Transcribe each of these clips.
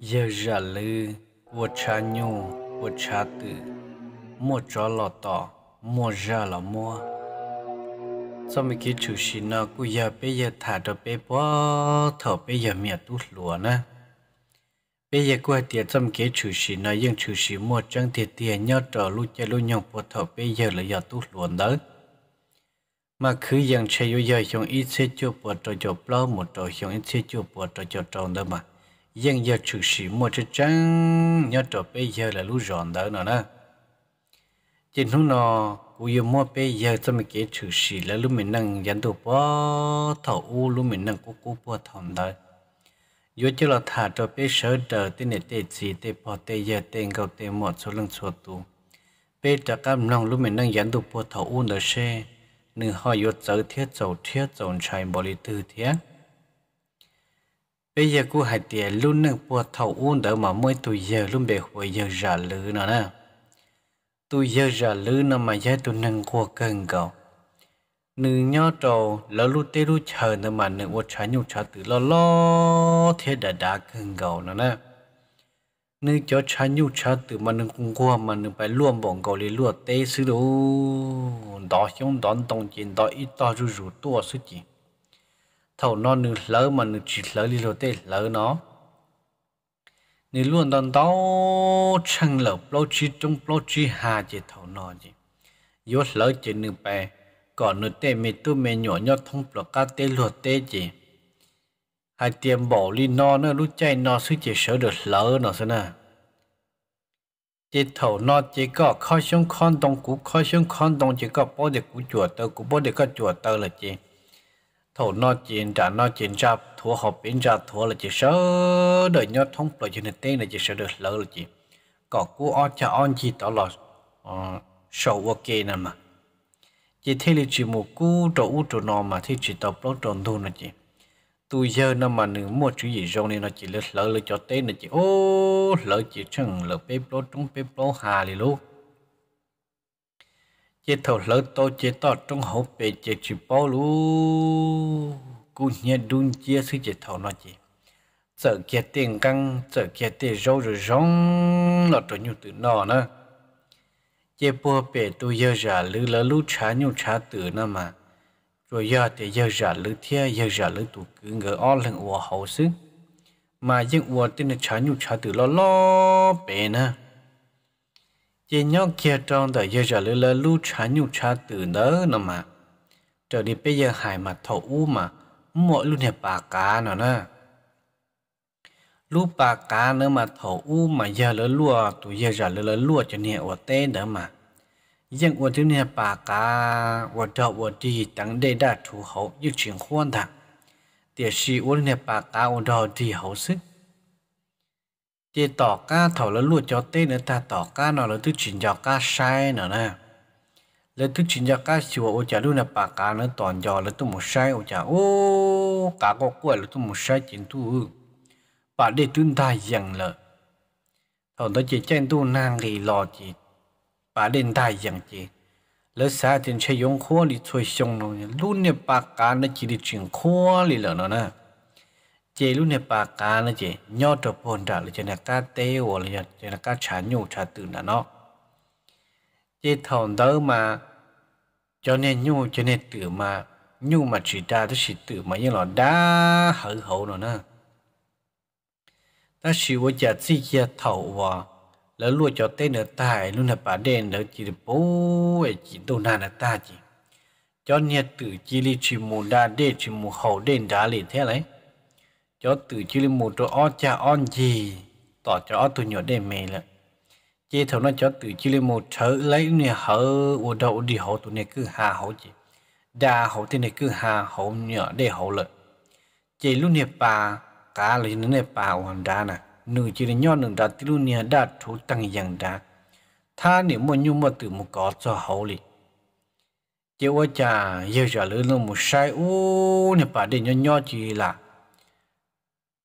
giờ giả lư vô cha nhu vô cha tử mua cho lọ tỏ mua ra là mua sau mấy cái chủ xin nó cứ giờ bây giờ thả cho bé bỏ thở bây giờ miệng tút lúa nè bây giờ qua tiền trong cái chủ sĩ nó, nhưng chủ sĩ mua trang tiền tiền nhau trở lúc chơi lúc nhộng của thợ bây giờ là giờ tút luôn đấy mà cứ dân chơi yo yo xong ít sẽ cho bộ trò cho bao một trò xong ít sẽ cho bộ trò cho tròn đó mà yang giờ chủ sĩ một chút trắng nhớ trò bây giờ là lúc rọn đó nè trên hôm nọ cú yêu mua bây giờ cho mình cái chủ sĩ là lúc mình năng dẫn tụ bỏ thầu u lúc mình năng cú cú bỏ thòng đó yo cho là thả trò bây giờ đờ tên này tên gì tên bỏ tên giờ tên gạo tên một số lần số tu bây giờ các nông lúc mình năng dẫn tụ bỏ thầu u đó xe nữ họ yốt giới thiết dầu thiết dầu chạy bò lì tư thiết. Bây giờ cô hãy tiền luôn nâng bùa thầu uôn đỡ mà mỗi tù giờ luôn bề hồi giờ giả lứ nó nè. Tù giờ giả lứ nó mà giờ tù nâng qua cân cầu. Nữ nhỏ trầu lỡ lúc tê lúc chờ nó mà nữ ô trái nhu trả tử lo lo thiết đã đá cân cầu nó nè nên cho cha nhu cha từ mà nâng cung qua mà nâng phải luôn bọn cầu lì luôn tê sư đồ đó xong đón tông chiến đó ít to rù rù tua sư chỉ thầu nó nâng lỡ mà nâng chỉ lỡ lì luôn tê lỡ nó nên luôn đón đó chăng lỡ bao chi trong bao chi hà chỉ thầu nó chỉ yếu lỡ chỉ nâng bè còn nâng tê mì tu mì nhỏ nhỏ thông bọc cá tê luôn tê chỉ hai tiêm bỏ li no nữa lúc chạy nó suy chế sở được lỡ nó xem nè chế thầu nó chế có khó xuống con đồng cũ khó xuống con đồng chế có bao để cũ chùa tơ cũ bao để có chùa tơ là chế thầu nó chế, trả nó chế ra thua họp biến ra thua là chế sở đời nhớ thông lời cho nên tên là chế sở được lỡ là chế có cú o cha on chi tỏ là ờ, sầu ok nè mà chế thế là chế một cú trâu ú trâu nọ mà thế chế tập lót tròn thôi là chế tôi giờ nó mà nếu mua chú gì rong nên nó chỉ lỡ lỡ lỡ cho tên là chỉ ô lỡ chỉ chừng lỡ bếp lô trong bếp lô hà lì luôn. chế thầu lỡ to chế to trong hậu bề chế chỉ bao luôn. cú nhẹ đun chia sư chế thầu nó chỉ sợ kia tiền căng sợ kia tiền rau rồi rong nó cho nhiều từ nọ nữa chế bùa bề tôi giờ giả lỡ lỡ lú chá nhiều chá từ nữa mà rồi giờ thì giờ giả lữ thia giờ giả lữ tụ cứ ngỡ o lần ủa hậu xứ mà dân ủa tên là trả nhu trả từ lo lo bể nè chỉ nhóc kia trong đời giờ giả lữ là lu trả nhu trả từ nỡ nè mà trở đi bây giờ hải mà thổ u mà mỗi luôn hiệp bà cá nó nè lúc bà cá nữa mà thổ u mà giờ lỡ lúa tụi giờ giả lỡ lúa cho nhẹ ủa tê nữa mà dân của thứ này bà cả của đầu của đi tăng đề đã thủ hậu như chuyển khoan thẳng địa sĩ của này bà cả của đầu đi hậu sức thì tỏ ca thảo là lụa cho tê nữa ta tỏ ca nó là thứ chuyển cho ca sai nữa nè là thứ chuyển cho ca chùa ô chả luôn là bà cả nó toàn cho là tôi một sai ô chả ô cả có quậy là tôi một sai chuyện tu bà để chúng ta dần lợi thằng đó chỉ chen tu nang thì lò chỉ bà lên đại giang chị lỡ xa tiền chơi yong khua đi chơi xong nó lũ nè bà cá nó chỉ đi chuyện khua lì lỡ nó nè chị luôn nè bà cá nó chị nhau trở bồn trả lại cho nè cá tê hoặc là cho nè cá chả nhủ chả từ nè nó chị thòng đó mà cho nên nhủ cho nên từ mà nhủ mà chỉ ta đó chỉ từ mà như là đá hở hậu nó nè ta chỉ có chả chỉ chả thầu vào lỡ lùa cho tên nở tài luôn là bà đen lỡ chỉ được bố ấy chỉ đồ nà là ta chỉ cho nhà tử chỉ li chỉ mù đa đê chỉ mù hậu đen đá liền thế đấy cho tử chỉ li mù cho o cha on gì tỏ cho o tụi nhỏ đen mè là chế thầu nó cho tử chỉ li mù thở lấy nè hở ô đậu đi hậu tụi này cứ hà hậu chỉ đa hậu thế này cứ hà hậu nhỏ đê hậu lợi, chế lúc nè bà cá lấy nè bà hoàn đa nè nữ chỉ là nhỏ nữ đã tiêu nia đã thu tăng yang đã tha niệm mà nhu mà từ một có cho hậu li chỉ ở cha giờ giờ lỡ nó một sai u nè bà để nhỏ nhỏ chỉ là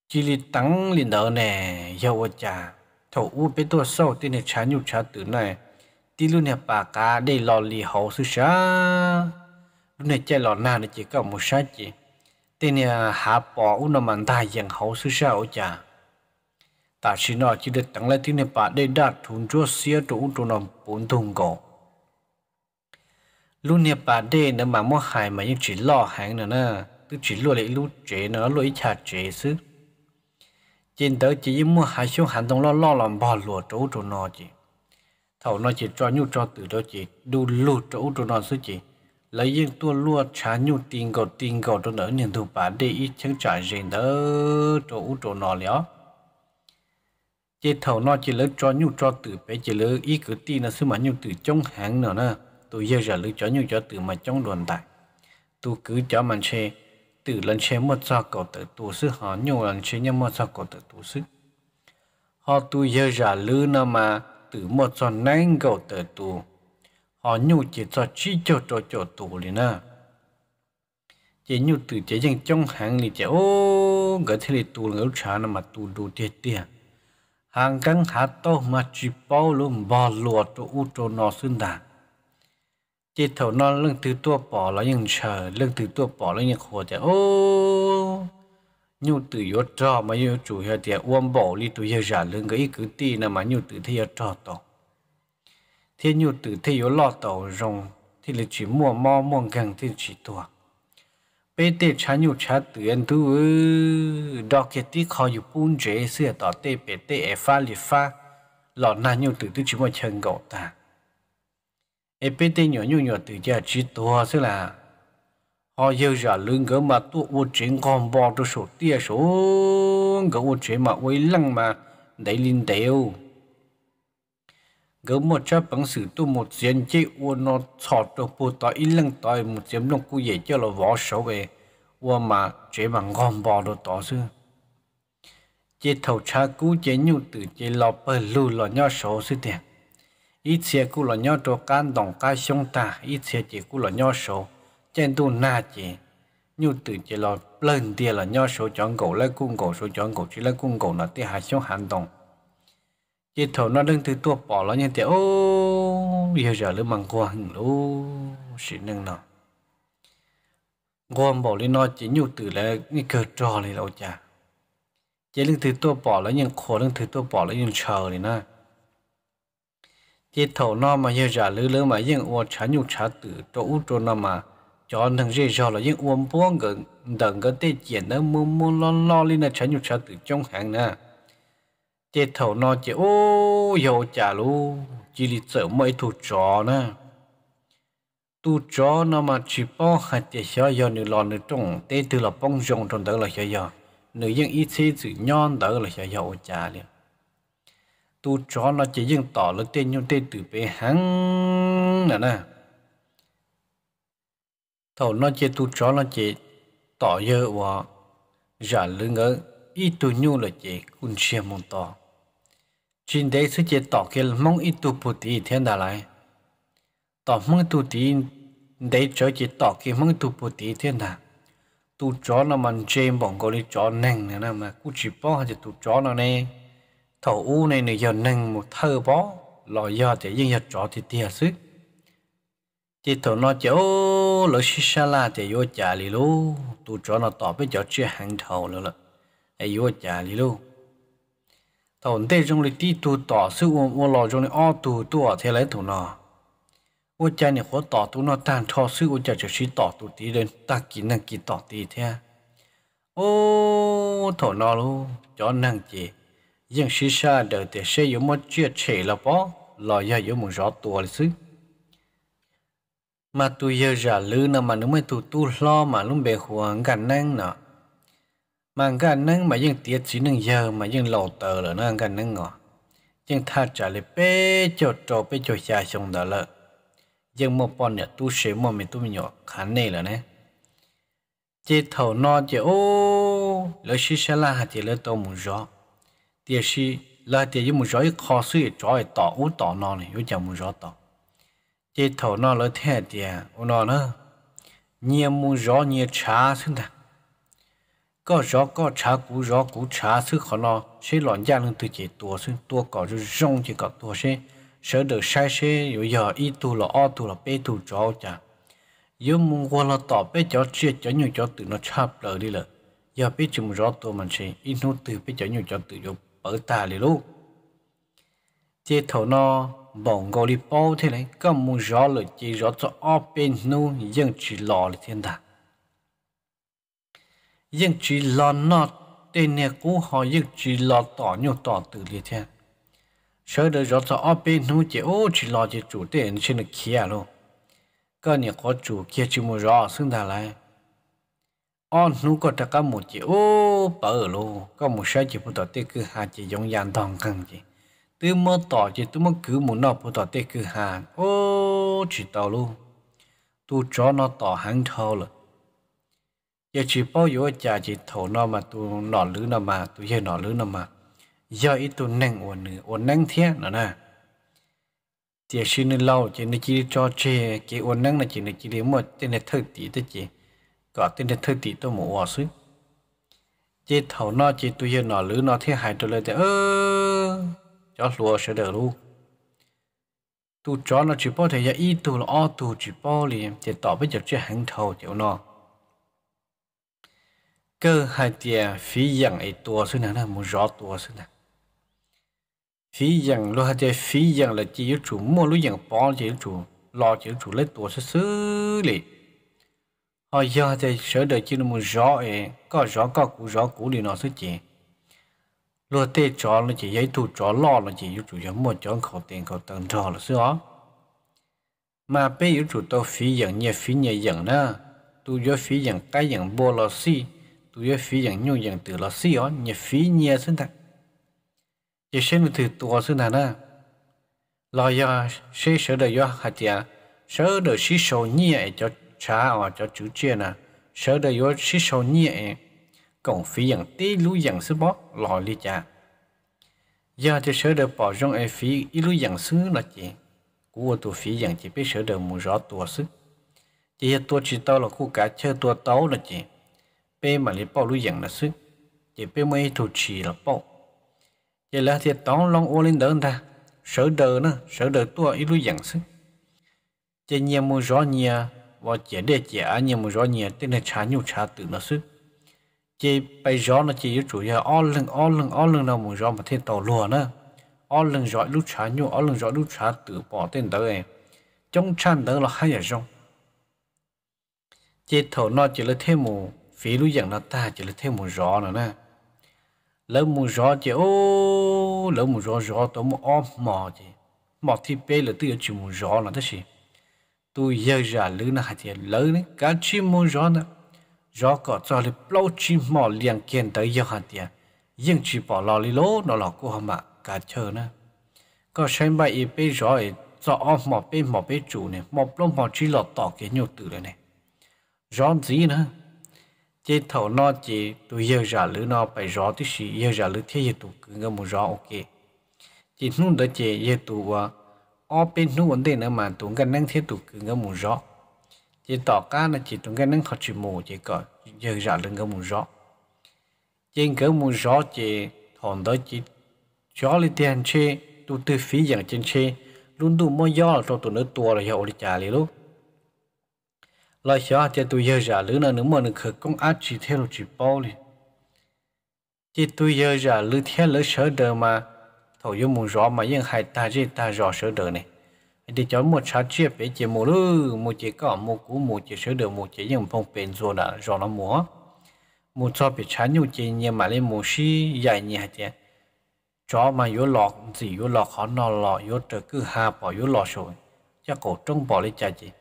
chỉ là tăng liền đó nè giờ ở cha thầu u biết tôi sau tên này chán nhục chán từ này tiêu nè bà cả để lò lì hậu sư sa lúc này chơi lò na này chỉ có một sai chỉ tên này hạ bỏ u nó mà ta dạng hậu sư sa ở cha ta chỉ nói chỉ được tặng lại tiền này bà để đạt thun chúa xia trụ trụ nằm bốn thùng cổ luôn này bà để nó mà mua hài mà như chỉ lo hàng nữa nè cứ chỉ lo lại lú chế nó lo ít chả chế xứ trên tới chỉ mua hai xuống hàng tông lo lo làm bò lúa trụ trụ nó chỉ thầu nó chỉ cho nhu cho từ đó chỉ đu lú trụ trụ nó xứ chỉ lấy những tua lúa chả nhu tiền cầu tiền cầu trụ nữa nên thu bà để ít chẳng trả gì đó trụ trụ nó liao chế thầu nó chỉ lỡ cho nhu cho từ bé chỉ lỡ ý cứ ti nó xứ mà nhu từ trong hàng nữa nè tôi giờ giờ lỡ cho nhu cho từ mà trong đoàn tại tôi cứ cho mình xe từ lần xe mất cho cầu tự tu sư họ nhu lần xe nhớ mất cho cầu tự tu sư họ tôi giờ giờ lỡ nó mà từ mất cho nén cầu tự tu họ nhu chỉ cho chỉ cho cho cho tu liền nè chỉ nhu từ chỉ trong hàng thì chỉ ô cái thế này tu lỡ trả nó mà tu đồ tiền tiệt hàng căng hạt tàu mà chỉ bao luôn bò lùa cho u cho nó xứng đà chỉ thầu nó lưng từ tua bỏ là những chờ lưng từ tua bỏ là những hồ chả ô nhu từ yếu trò mà yếu chủ hiệu thì uom bỏ đi tụi yếu giả lưng cái ý cứ ti nè mà nhu từ thì yếu trò tàu thế nhu từ thì yếu lo tàu rồng thì là chỉ mua mò mua gần thì chỉ tuộc bây tê chá nhu chá tuyên tu đo kê tí khó yu bún dễ xưa tỏ tê bê tê e pha lì pha lọ nà nhu tự tư chú mô chân gậu ta e bê tê nhu nhu nhu tự gia trí tùa xưa là họ yêu giả lương gỡ mà tu ô chuyện con bò cho sổ tia sổ gỡ ô chuyện mà quay lăng mà đẩy lên đều gỡ một chút bằng sử tu một diện chế u nó chọt được bộ tỏi ít lần tỏi một diện lông cụ vậy cho là võ số về u mà chế bằng ngon bò đồ tỏ xưa chế thầu cha cú chế nhu tử chế lò bờ lù lò nho số sư tiền ít xe cú lò nho trò can đồng ca sông ta ít xe chế cú lò nho số trên tu na chế nhu tử chế lò lần tiền là nho số chọn gỗ lấy cung gỗ số chọn gỗ chỉ lấy cung gỗ là tia hạ sông hành động chỉ thầu nó đứng từ tua bỏ nó như thế ô bây giờ lỡ bằng qua hình lũ xịn nâng nó, gom bỏ lên nó chỉ nhu từ là như cờ trò này là cha, chỉ đứng từ tua bỏ nó như khổ đứng từ tua bỏ nó như chờ này nè chỉ thầu nó mà giờ giả lỡ lỡ mà những uo chả nhu chả từ chỗ chỗ nó mà cho thằng dễ cho là những uo buông gần đừng cái tê chuyện nó mua mồm lo lo lên là chả nhu chả từ trong hàng nè chế thầu nó chế ô dầu chả lu chỉ lì sợ mấy thủ chó nè tu chó nó mà chỉ bao hạt chế xó giờ nửa lò nửa trồng tê từ là bông rồng trong đó là xó giờ nửa dân ít xí chữ nhon đó là xó giờ ô chả liền tu chó nó chỉ dân tỏ là tên nhau tên từ bé hắn nè nè thầu nó chỉ tu chó nó chỉ tỏ dơ hoa, giả lưng ở ít tu nhu là chỉ cun chia môn to chín đấy sự chế tỏ kia mong ít tu bút tí thiên đà lại tỏ mong tu tí đấy cho chế tỏ kia mong tu bút tí thiên đà tu cho nó mình chém bọn cái đi chó nâng nữa nè mà cũng chỉ bỏ là tu cho nó này, thầu u này này giờ nâng một thơ bỏ, lo giờ thì dân giờ chó thì tiệt sức chỉ thầu nó chỗ ô lỡ xí xa la thì vô trả lì lú tu cho nó tạo với chó chưa hàng thầu nữa là ai vô trả lì lú thầu tê trong lịch tí tu tỏ sư ôm ô lò trong lịch o tu tu ở thế lấy thủ nó ô cha này khó tỏ tu nó tàn cho sư ô cha chỉ sĩ tỏ tu tí đến ta kỹ năng kỹ tỏ tí thế ô thổ nó luôn cho năng gì nhưng sĩ sa đời để xe yếu mất chia trẻ là bỏ, lò ya yếu một rõ tua là sư mà tu giờ giả lư nà mà nếu mà tu tu lo mà lúc bề hoàng gần năng nọ mà gần nâng mà dân tiết chỉ nâng giờ mà dân lộ tờ là nó gần nâng ngọ dân thà trả lời bê cho trò bê cho cha xong đó là dân một bọn nhà tu sĩ mà mình tu mình nhỏ khá nề là nè chỉ thầu nó chỉ ô lỡ xí xa la hạt chỉ lỡ tô mù rõ tiết xí lỡ tiết yếu mù rõ yếu khó sư yếu rõ yếu tỏ ú tỏ nó này yếu chả mù rõ tỏ chỉ thầu nó lỡ thế tiết ô nó nữa nhiều mù rõ nhiều trá xứng thật có gió có trả cú gió cú trả sự khó lo sẽ lọn gia lưng từ chỉ tua xuyên tua cỏ rồi rong chỉ cỏ tua xe sợ được sai xe rồi giờ ít tu là o tu là bê tu cho chả giờ muốn qua là tỏ bê cho chia cho nhiều cho từ nó chạp lờ đi lợ giờ bê chừng gió tua mình xe ít nu từ bê cho nhiều cho từ rồi ở ta đi lúc chế thầu nó bọn gọi đi bao thế này có muốn gió lời chỉ gió cho o bên nu dân chỉ lò là thiên đàng nhưng chỉ là nó tên nè cũ họ nhưng chỉ là tỏ nhiều tỏ từ liệt thế sợ được rõ cho ở bên nó chỉ ô chỉ lo chỉ chủ tên trên được kia à luôn cái này có chủ kia chỉ mua rõ xưng thà lại on nó có tất cả một chỉ ô bờ luôn có một số chỉ phụ tỏ tên cứ hà chỉ giống dàn toàn cần chỉ từ mơ tỏ chỉ tôi mới cứ muốn nó phụ tỏ tên cứ hà ô chỉ tàu luôn tôi cho nó tỏ hàng thâu rồi giờ chỉ bao nhiêu chả chỉ thổ nó mà tu nọ lứ nó mà tu giờ nọ lứ nó mà giờ ít tu neng ổn nữ ổn neng thế nữa nè chỉ xin nên lâu chỉ nên chỉ cho chơi, cái ổn neng là chỉ nên chỉ để một tên là thơ tí tới chỉ có tên là thơ tí tôi mua xứ chỉ thổ nó chỉ tu giờ nọ lứ nó thế hại tôi lời thì ơ cho lúa sẽ đỡ luôn tu cho nó chỉ bao thời giờ ít tu là o tu chỉ bao liền thì tỏ bây giờ chưa hẳn thầu chịu nó cơ hai tia phí dặn ấy tua xuống nè một rõ tua xuống nè phí dặn lo hai tia phí dặn là chỉ chủ mua lúc dặn bỏ chỉ chủ lo chỉ chủ lấy tua xuống xử li họ giờ tia sở đời chỉ là một rõ ấy có rõ có cũ rõ cũ thì nó sẽ chỉ lo tê chó nó chỉ giấy thủ chó lo nó chỉ chủ yếu một chó khẩu tiền khẩu tầng trò là xưa mà bây giờ chủ tôi phí dặn nhẹ phí nhẹ dặn nữa tôi do phí dặn cái dặn bô là xi si tu ye phi yang nyu yang từ lo si ó nhẹ phi nhẹ sinh thật ye sinh từ tua sinh thật na lo ya sẽ sửa đời yo hạt ya sửa đời sĩ sầu nhẹ cho cha ó cho chú chia nè, sửa đời yo sĩ sầu nhẹ còn phi yang tí lú yang sư bó lo li cha giờ thì sửa đời bỏ rong ai phi ít lú yang sư là chị của tôi phi yang chỉ biết sửa đời mù rõ tua sư chỉ tua chỉ tao là khu cá chơi tua tấu là chị bê mà lấy bao lui dạng là sức chỉ bê mấy thủ chỉ là bao, chỉ là thiệt tóng long ô lên đơn ta sở đờ nữa sở đờ tua ít lũ dạng sức chỉ nhiều mua rõ nhiều và chỉ để chỉ ăn nhiều mua rõ nhiều tên là chả nhiều chả tử là sức chỉ bây rõ nó chỉ chủ yếu ó lưng ó lưng ó lưng nào mua rõ mà thiên tàu lùa nữa ó lưng rõ lúc chả nhiều ó lưng rõ lúc chả tử bỏ tên đó em trong chăn đó là hai giờ rong chỉ thầu nó chỉ là thêm một phí lúc dặn nó ta chỉ là thêm một rõ nữa nè lỡ một rõ chỉ ô lỡ một rõ rõ tôi một ôm mò chỉ mò thì bé là tôi chỉ một rõ là thế gì tôi giờ ra lớn nó hay chỉ lớn nữa cả chỉ một rõ nữa rõ có cho là lâu chỉ mò liền kiện tới giờ hạt tiền nhưng chỉ bỏ lò đi lố nó lò cô hả mà cả chờ nữa có xem bài ý bê rõ ý cho ôm mò bê mò bê chủ này mò lâu mò chỉ lọt tỏ cái nhiều từ này này rõ gì nữa chế thầu nó chỉ tụ yêu giả lữ nó phải rõ thứ gì yêu giả lữ thế gì tụ cứ ngơ một rõ ok chỉ nu đó chỉ yêu tụ à ở bên nu vấn đề nữa mà tụ cái năng thế tụ cứ ngơ một rõ chỉ tỏ cá là chỉ tụ cái năng khó chịu mù chỉ có yêu giả lữ ngơ một rõ trên cái một rõ chỉ thằng đó chỉ rõ lý tiền chê tụ tư phí dạng trên chê luôn tụ mua gió là cho tụ nó tua là hiệu lý trả lý lúc lo xóa cho tôi giờ giả lứa nữa mà nó khởi công ác chỉ theo chỉ bao đi, chỉ tôi giờ giả lứa theo lứa sở đời mà thầu yêu muốn rõ mà yên hai ta gì ta rõ sở đời này để cho một sát chia bé chỉ một lứa một chỉ có một cú một chỉ sở đời một chỉ yên phong bền rồi là rõ nó múa một cho bị chán nhiều chỉ nhưng mà lên một xí dài nhẹ chứ chó mà yếu lọt gì yếu lọt khó nọ lọt yếu trở cứ hà bỏ yếu lọt rồi chắc cổ trung bỏ lên chả gì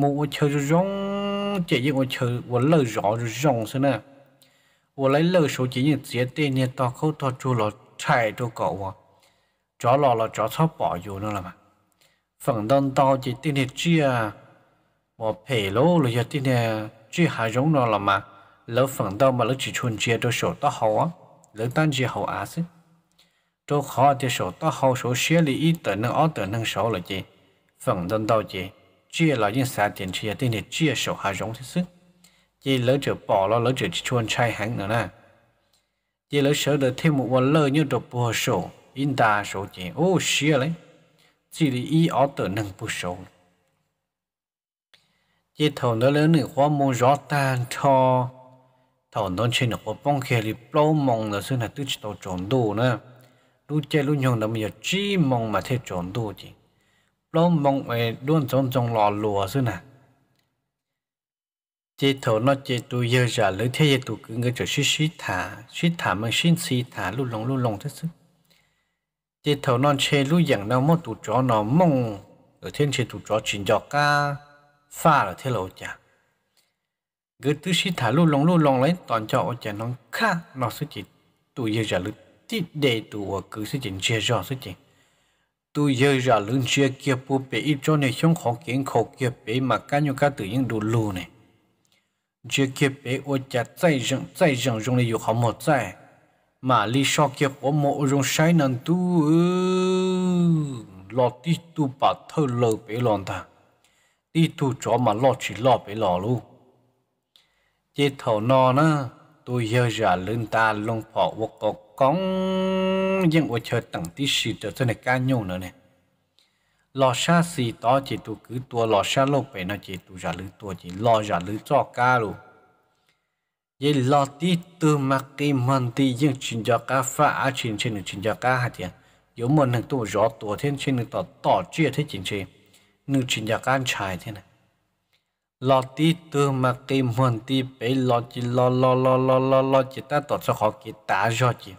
một chờ rồi rong chỉ những một chờ một lời rõ rồi rong thế nè một lấy lời số chỉ những tiền tiền nhà to khâu to chu lọ chạy đồ cậu à chó lọ là chó thóc bỏ vô nữa là mà phần đơn to chỉ tiền nhà à, một phải lô là giờ tiền nhà chia hai giống nó là mà lỡ phần đơn mà lỡ chỉ chuồn chia đồ số to hậu á lỡ tan chia hậu á xí đồ khó thì số to hậu số xía lì ít tới nâng ó tới nâng số là gì phần đơn to chỉ chia là những sản tiền chia tiền để chia sổ hà giống thế sức chỉ lỡ chỗ bỏ lo lỡ chỗ chuyên chạy hắn nữa nè chỉ lỡ sợ được thêm một lần lỡ như đồ bùa sổ in ta sổ tiền, ô xia lấy chỉ là ý ở tự nâng bùa sổ chỉ thầu nó lớn nữa hoa mua rõ tan cho thầu nó trên nó hoa bông khe thì bao mong là xưa là tự chỉ tàu trộn đồ nè lúc chơi lúc nhông đó bây giờ chỉ mong mà thế trộn đồ chỉ lô mong về đuôn trong trong lò lùa xưa nè chế thổ nó chế tu giờ giờ lưỡi thế chế tu cứ người trở suy suy thả suy thả mà suy suy thả lù lồng lù lồng thế sức chế thổ nó chế lù dạng nào mong tu chó nó mong ở thiên chế tu chó chuyển giọt ca pha ở thế lộ chả cứ tư suy thả lù lồng lù lồng lấy toàn cho ở chả nó khác nó suy chỉ tu giờ giờ lưỡi tít để tu ở cứ suy chỉ chia rõ suy chỉ tu giờ ra lưng chia kia bu bể ít cho này không khó kiến khổ kia bể mà cá nhau cá tự nhiên đủ lù này chia kia bể ô chả chạy rừng chạy rừng rừng này dù khó một chạy mà li so kia ô mộ rừng sai nàn tu lo tí tu bà thơ lờ bể lòn ta tí tu chó mà lo chỉ lo bể lò lu chế thầu no na tu giờ ra lưng ta lông phỏ vô cọc con dân ở chợ tặng tí xì trở cho này cá nhau nữa này lò xa xì to chỉ tu cứ tua lò xa lâu bể nó chỉ tu giả lư tua chỉ lò giả lư cho cá luôn vậy lò tí từ mặc cái mần tí dân chuyển cho cá phá á chuyển trên được cho cá hạt tiền yếu một thằng tu rõ tua thiên trên được tỏ tỏ chia thế chính trị nương chuyển cho cá ăn trái thế này lò tí từ mà cái mần tí bể lò chỉ lò lò lò lò lò lò chỉ ta tỏ cho khó cái tá cho chỉ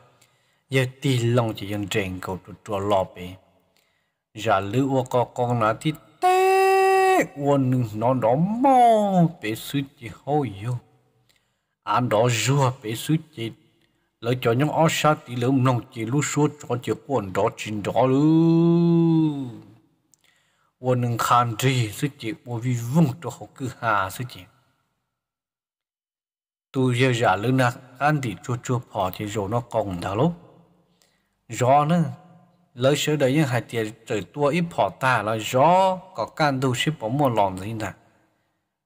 giờ tì lòng chỉ dân trên cầu trụ trụ lọ bể giả lữ ô có con nó thì tê quân nó đó mò bể suy chỉ hôi yêu anh đó rùa bể suy chỉ lỡ cho những ó sát thì lỡ mông chỉ lú suốt cho chỉ quân đó chín đó lư quân nâng khan trì suy chỉ bộ vi vung cho họ cứ hà suy chỉ tu giờ giả lữ nạc anh thì chua chua phò thì rồ nó còn thà lúc rõ nữa lỡ sửa đời những hạt tiền trời tua ít phỏ ta là rõ có can đủ ship bóng một lòng gì nè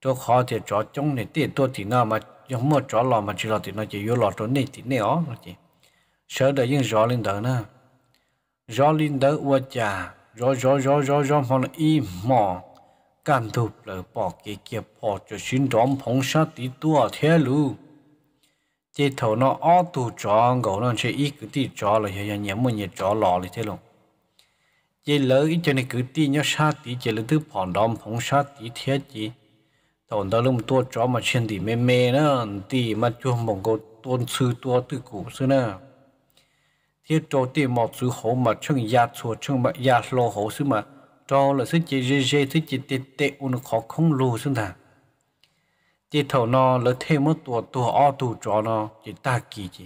cho khó thì chó trong này tiền tua thì nào mà không một chó lò mà chỉ là thì nó chỉ vô lò chỗ này thì này ó là chỉ sửa đời những rõ lên đó nữa, rõ lên đó ua chà rõ rõ rõ rõ rõ mà nó im mò can đủ là bỏ kia kia bỏ cho xin đón phong sát tí tua thế luôn chỉ thầu nó ăn tù chó gấu nó chơi ít cứ tí chó là giờ nhắm một nhẹ chó lò là thế luôn chỉ lỡ ít cho nên cứ tí nhớ sát tí chỉ là thứ phòn đom phóng sát tí thế chỉ tổn đó lúc tua chó mà trên thì mềm mềm nữa, tí mà chua mong cô tuôn sư tua tư cũ sư nữa thế cho tí một sư hổ mà chung ya chua chung mà ya lô hổ sư mà cho là sư chỉ dê dê sư chỉ tê tê un khó không lù sư thằng chỉ thầu nó lỡ thêm một tuổi tuổi o tuổi trọ nó chỉ ta kỳ chứ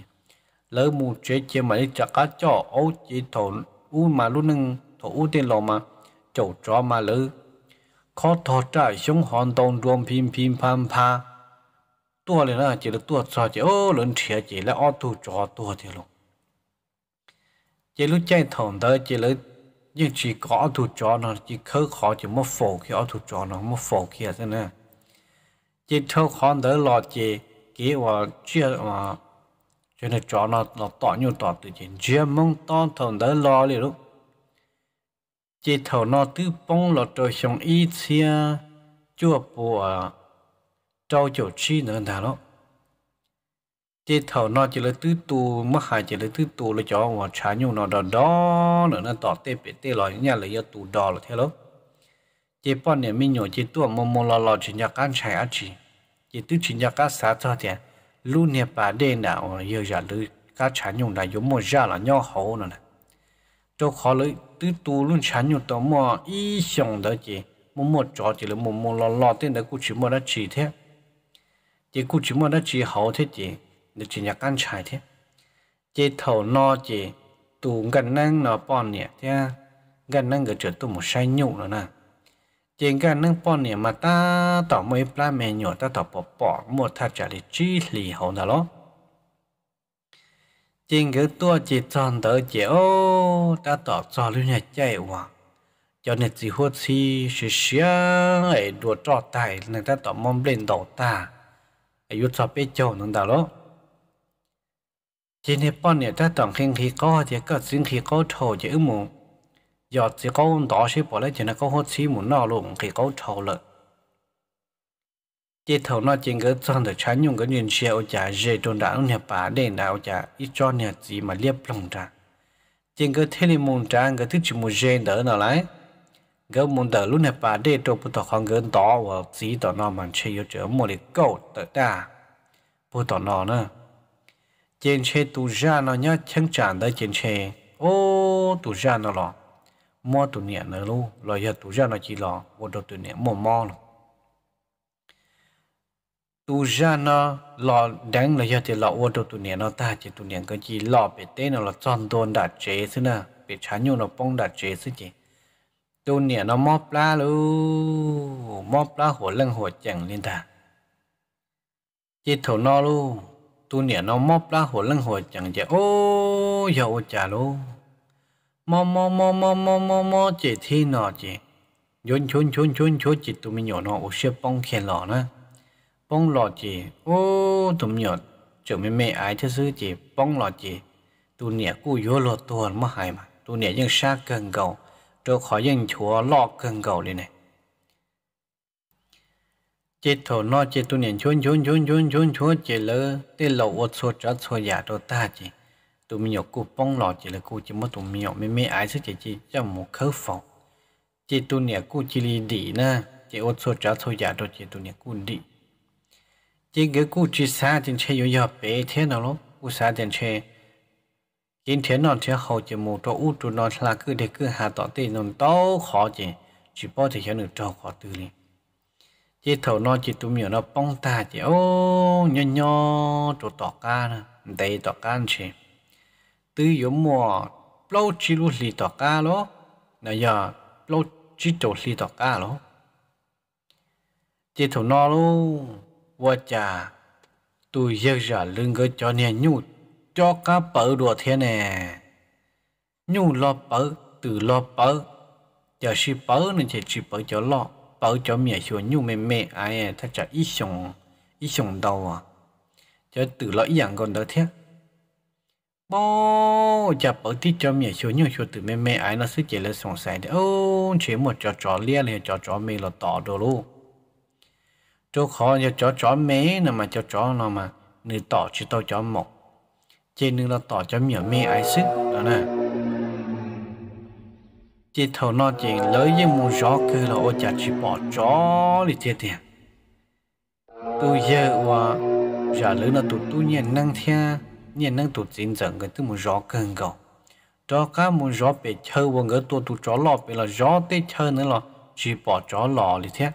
lỡ một chế chế mà đi chả cá cho ô chỉ thầu u mà lúc nưng thầu u tiền lò mà chỗ trọ mà lỡ khó thọ trại xuống hòn tông ruộng phim phim phan pha tua này là chỉ là tua cho chỉ ô lớn thiệt chỉ là o tuổi trọ tua thì luôn chỉ lúc chạy thòng đó chỉ lỡ nhưng chỉ có tuổi trọ nó chỉ khớ khó chỉ mất phổ khi o tuổi trọ nó mất phổ kia thế nè chỉ thâu khó đỡ lo chỉ kỹ và chưa mà cho nên cho nó nó tỏ nhiều tỏ từ chỉ chưa mong to thầu đỡ lo liền lúc chỉ thầu nó tư bông lọt rồi xong ít xia chưa bùa cho chỗ chi nữa thằng đó chỉ thầu nó chỉ là tứ tu mà hai chỉ là tứ tu là cho mà trả nhiều nó đó đó nữa nó tỏ tê bể tê lo nhà là do tu đó là thế lúc chế bọn này mình nhổ chỉ tua mồm mồm lò lò chỉ nhặt ăn chay ăn chỉ chỉ tư chỉ nhặt ăn sáng thôi thì lũ nè bà đây nè, ở giờ giờ lũ cá chán nhung là giống một ra là nhau hậu nữa nè cho khó lũ tư tu luôn chán nhung tao mà ý xong đó chỉ mồm mồm chó chế là mồm mồm lò lò tên đó cũng chỉ mò đã chỉ thế chỉ cũng chỉ mò đã chỉ hậu thế chỉ, để chỉ nhặt ăn chay thế chỉ thầu no chỉ tu gần năng nó bọn nè thế gần năng cái chỗ tu một sai nhung nữa nè จริงกันนั่งป้อนเนี่ยมาตาต่อมือปลาเมนยตาต่อปอปอกหมดทัดจาริจีหลีหงนะล้อจริงคือตัวจิตจอนเตอเจ้าตาต่อจอลุ่ยใจว่าจนเนี่ยจีหัวซีเสียเสียไอ้ดัวจอดไต่นตาต่อมอมเล่นดอกตาอายุสอบไปเจ้านั่นดาล้อจริงเนี่ยป้อนเนี่ยตาต่อเข่งขี้ก้อเจ้าก็ซึ่งขี้ก้อโถเจ้าอึมง giờ chỉ có đó sẽ bỏ lại chỉ là có hốt xí muốn nào luôn thì có thầu lợn chỉ thầu nó chỉ cái sang được chán nhung cái nhìn xe ở chả dễ trôn đã nhà bà để đã ở chả ít cho nhà gì mà liếp lòng ra chỉ cái thế này muốn trang cái thứ chỉ muốn dễ đỡ nào lại cái muốn đỡ lúc nhà bà để trôn bút tao không cái đó và chỉ tao nó mà chơi ở chỗ một cái câu tớ ta bút tao nó nữa trên xe tu ra nó nhá chẳng chẳng tới trên xe ô tu ra nó rồi mua tụ nhẹ nữa luôn rồi giờ tụ ra nó chỉ lọ một đầu tụ nhẹ mua mò luôn tụ ra nó lo đánh là giờ thì lọ một đầu tụ nhẹ nó ta chỉ tụ nhẹ cái gì lo bị tê nó là tròn tôn đặt chế thế nè bị chán nhau nó bông đặt chế thế chứ tụ nhẹ nó móp la luôn móp la hổ lăng hổ chẳng lên ta chỉ thổ nó luôn tụ nhẹ nó móp la hổ lăng hổ chẳng chị ô dầu chả luôn mò mò mò mò mò mò mò chỉ thi nọ chỉ yun chun chun chun chun chỉ tụi mình nhỏ nọ, ô xe bông khen lọ nữa bông lọ chỉ ô tụi mình nhỏ chỗ mình mẹ ai chứ sư chỉ bông lọ chỉ tụi nẻ cú yếu lọ tuần mà hay mà tụi nẻ vẫn sát cần cầu cho khỏi vẫn chúa lọ cần cầu đi này chỉ thổ nọ chỉ tụi nẻ chun chun chun chun chun chun chỉ lỡ tên lọ ô số trả số giả đồ ta chỉ tụi mình nhậu cô bông lọ chỉ là cô chỉ mất tụi mình nhậu mấy mấy ai sức chỉ chỉ cho một khớ phòng chỉ tụi nè cô chỉ đi đi nè, chỉ ốt số trả số giả rồi chỉ tụi nè cô đi chỉ cái cô chỉ sáng tiền chơi yếu yếu bé thế nào lắm cô xa tiền chơi kiến thế nó thế hậu chỉ một chỗ út tụi nó là cứ để cứ hạ tỏ tiền nó to khó chỉ chỉ bao thì cho được trâu khó từ liền chỉ thầu nó chỉ tụi mình nó bông ta chỉ ô nho nho chỗ tỏ ca nè đầy tỏ ca anh chị từ yếu mùa lâu chỉ lúc lì tỏ ca lỗ nà giờ lâu chỉ chỗ lì tỏ ca lỗ chỉ thủ nó lỗ vợ cha tôi giờ giờ lưng cái cho nè nhu cho cá bỡ đồ thế nè nhu lo bỡ từ lo bỡ giờ chỉ bỡ nên chỉ chỉ bỡ cho lo bỡ cho mẹ chùa nhu mẹ mẹ ai thật chả ít sùng ít sùng đầu à cho từ lo ít dạng còn đó thế bố chả bảo tí cho mẹ xuống nhưng xuống từ mẹ mẹ ấy nó sẽ chỉ là sống sai thì ông chế một chó chó lia này chó chó mẹ là tỏ đồ luôn chỗ khó cho chó chó mẹ nè mà chó chó nó mà nữ tỏ chứ tao chó một chế nữ là tỏ cho mẹ mẹ ấy sức đó nè chế thầu nó chỉ lấy những một gió cứ là ô chả chỉ bỏ chó để chết thiệt tôi giờ qua giả lỡ là tụi tôi nhận năng theo nhìn năng tụt chính dẫn người thứ muốn gió cần cầu cho cá muốn gió bị chơi và người tôi tụt chó lọ bị là gió tê chơi nữa là chỉ bỏ chó lọ thì thế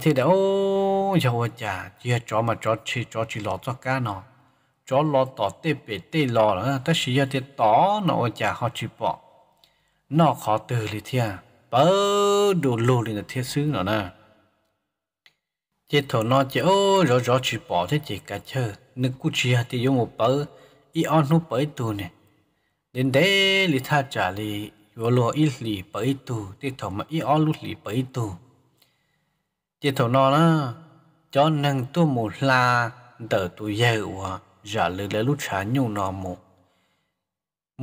thì đã ô dầu chả chia chó mà chó chỉ chó chỉ lọ cho cá nó chó lọ tỏ tê bị tê lọ nữa tất sĩ giờ thì tỏ nó ô chả họ chỉ bỏ nó khó từ thì thế bớ đồ lù thì là thế xứ nó nè chị thổ nó chị ô rõ rõ chỉ bỏ thế chị cả chờ nước cú chỉ thì dùng một bờ y on nó bờ tu nè đến đây lì tha trả lì vô lo ít lì bờ tu thì thổ mà y on lút lì bờ tu chị thổ nó nó cho nâng tu một la tờ tu dầu à giả lì lì lúc trả nhung nó một